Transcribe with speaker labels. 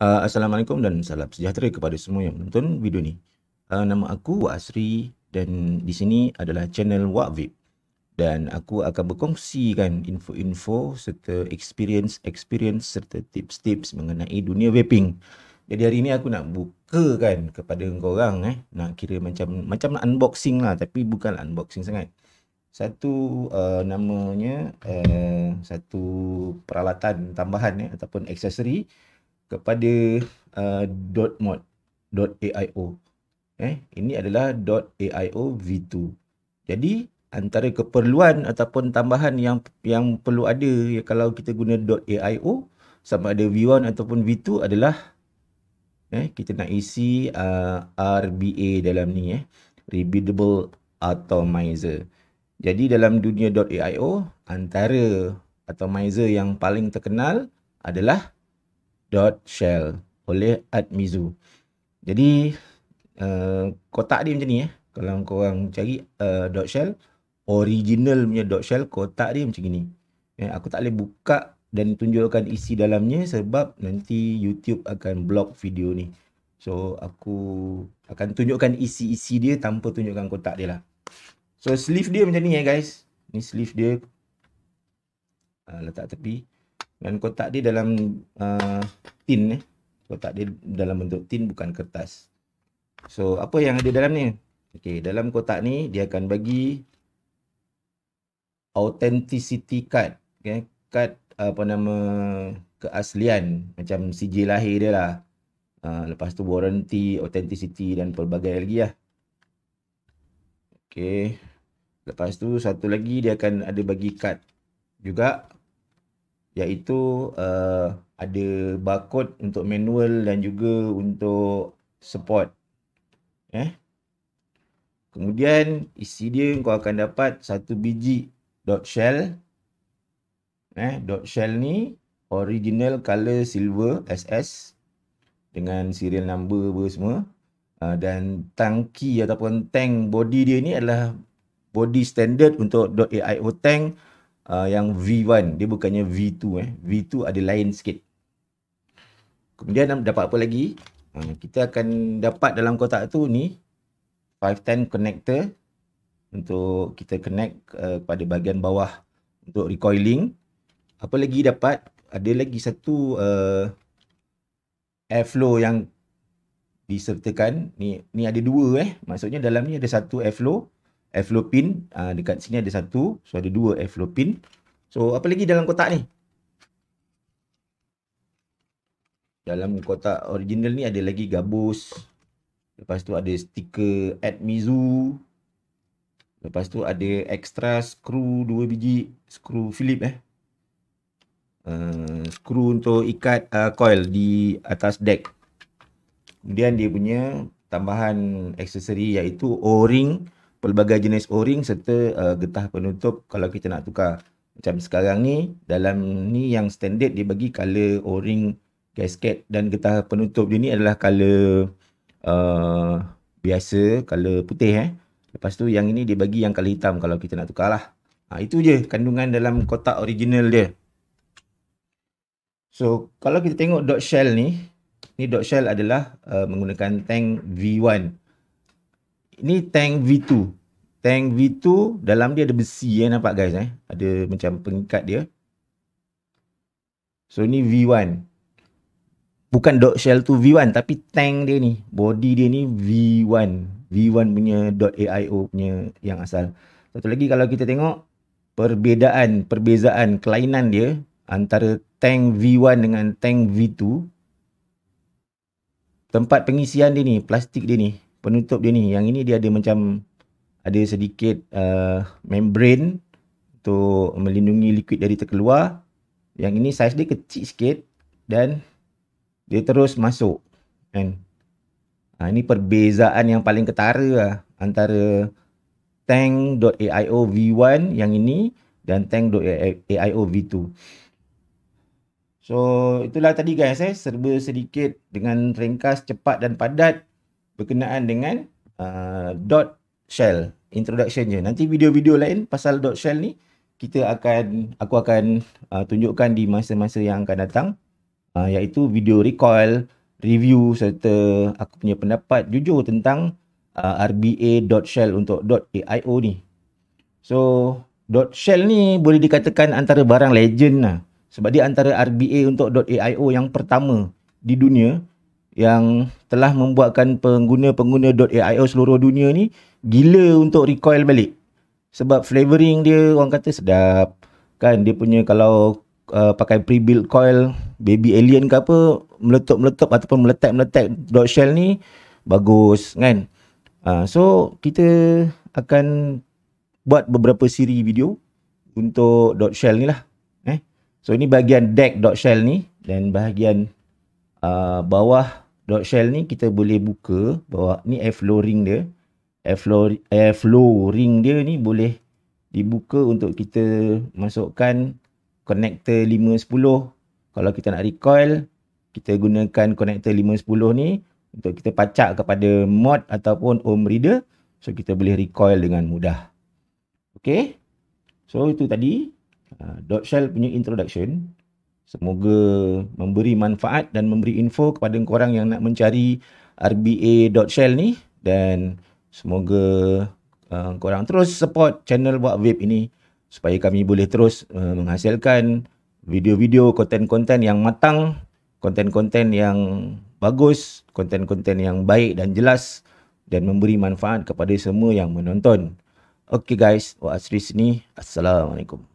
Speaker 1: Uh, Assalamualaikum dan salam sejahtera kepada semua yang menonton video ni. Uh, nama aku Wak Asri dan di sini adalah channel Wak Vip. Dan aku akan berkongsikan info-info serta experience-experience serta tips-tips mengenai dunia vaping. Jadi hari ni aku nak buka kan kepada korang eh. Nak kira macam macam nak unboxing lah tapi bukan lah unboxing sangat. Satu uh, namanya uh, satu peralatan tambahan eh, ataupun aksesori kepada uh, aio, Eh, ini adalah .aio v2. Jadi antara keperluan ataupun tambahan yang yang perlu ada ya, kalau kita guna .aio sama ada v1 ataupun v2 adalah eh, kita nak isi uh, RBA dalam ni eh, Rebuildable Atomizer. Jadi dalam dunia .aio antara atomizer yang paling terkenal adalah .shell oleh Admizu. Jadi uh, kotak dia macam ni eh. Kalau korang cari uh, .shell original punya .shell kotak dia macam ni. Eh, aku tak boleh buka dan tunjukkan isi dalamnya sebab nanti YouTube akan block video ni. So aku akan tunjukkan isi-isi dia tanpa tunjukkan kotak dia lah. So sleeve dia macam ni eh guys. Ni sleeve dia. Uh, letak tepi. Dan kotak dia dalam uh, tin eh. Kotak dia dalam bentuk tin bukan kertas. So, apa yang ada dalam ni? Okey, dalam kotak ni dia akan bagi authenticity card. Okay, card apa nama keaslian macam CJ lahir dia lah. Uh, lepas tu warranty, authenticity dan pelbagai lagi lah. Okay. Lepas tu satu lagi dia akan ada bagi card juga iaitu uh, ada barcode untuk manual dan juga untuk support eh kemudian isi dia kau akan dapat satu biji dot shell eh dot shell ni original color silver SS dengan serial number apa semua uh, dan tangki ataupun tank body dia ni adalah body standard untuk dot .AIO tank uh, yang V1 dia bukannya V2 eh V2 ada lain sikit kemudian dapat apa lagi uh, kita akan dapat dalam kotak tu ni 510 connector untuk kita connect uh, pada bahagian bawah untuk recoiling apa lagi dapat ada lagi satu uh, airflow yang disertakan ni ni ada dua eh maksudnya dalam ni ada satu airflow Eflopin uh, Dekat sini ada satu So ada dua pin. So apa lagi dalam kotak ni? Dalam kotak original ni ada lagi gabus Lepas tu ada stiker Admizu Lepas tu ada extra screw dua biji Screw Philip eh uh, ah, Screw untuk ikat uh, coil di atas deck Kemudian dia punya tambahan aksesori iaitu O-ring pelbagai jenis o-ring serta uh, getah penutup kalau kita nak tukar macam sekarang ni dalam ni yang standard dia bagi color o-ring gasket dan getah penutup dia ni adalah color uh, biasa color putih eh lepas tu yang ini dia bagi yang color hitam kalau kita nak tukar lah ha, itu je kandungan dalam kotak original dia so kalau kita tengok dot shell ni ni dot shell adalah uh, menggunakan tank V1 ni tank V2. Tank V2 dalam dia ada besi eh nampak guys eh. Ada macam pengikat dia. So ni V1. Bukan dot shell tu V1 tapi tank dia ni. Body dia ni V1. V1 punya dot AIO punya yang asal. Satu lagi kalau kita tengok perbezaan perbezaan kelainan dia antara tank V1 dengan tank V2 tempat pengisian dia ni plastik dia ni penutup dia ni yang ini dia ada macam ada sedikit uh, membrane untuk melindungi liquid dari terkeluar yang ini saiz dia kecil sikit dan dia terus masuk kan ha, ini perbezaan yang paling ketara lah antara tank.aio v1 yang ini dan tank.aio v2 So itulah tadi guys eh serba sedikit dengan ringkas cepat dan padat berkenaan dengan uh, dot shell introduction je. Nanti video-video lain pasal dot shell ni kita akan aku akan uh, tunjukkan di masa-masa yang akan datang uh, iaitu video recoil, review serta aku punya pendapat jujur tentang uh, shell untuk .dot .AIO ni. So, dot .shell ni boleh dikatakan antara barang legend lah. Sebab dia antara RBA untuk .AIO yang pertama di dunia yang telah membuatkan pengguna-pengguna .aio seluruh dunia ni gila untuk recoil balik sebab flavoring dia orang kata sedap kan dia punya kalau uh, pakai pre-built coil baby alien ke apa meletup-meletup ataupun meletak-meletak dot shell ni bagus kan uh, so kita akan buat beberapa siri video untuk dot shell ni lah eh? so ini bahagian deck dot shell ni dan bahagian uh, bawah dot shell ni kita boleh buka bawah ni airflow ring dia airflow airflow ring dia ni boleh dibuka untuk kita masukkan connector 510 kalau kita nak recoil kita gunakan connector 510 ni untuk kita pacak kepada mod ataupun ohm reader so kita boleh recoil dengan mudah okey so itu tadi uh, dot shell punya introduction Semoga memberi manfaat dan memberi info kepada korang yang nak mencari RBA.shell ni dan semoga uh, korang terus support channel Buat Vape ini supaya kami boleh terus uh, menghasilkan video-video konten-konten yang matang, konten-konten yang bagus, konten-konten yang baik dan jelas dan memberi manfaat kepada semua yang menonton. Okay guys, Wak Asri sini. Assalamualaikum.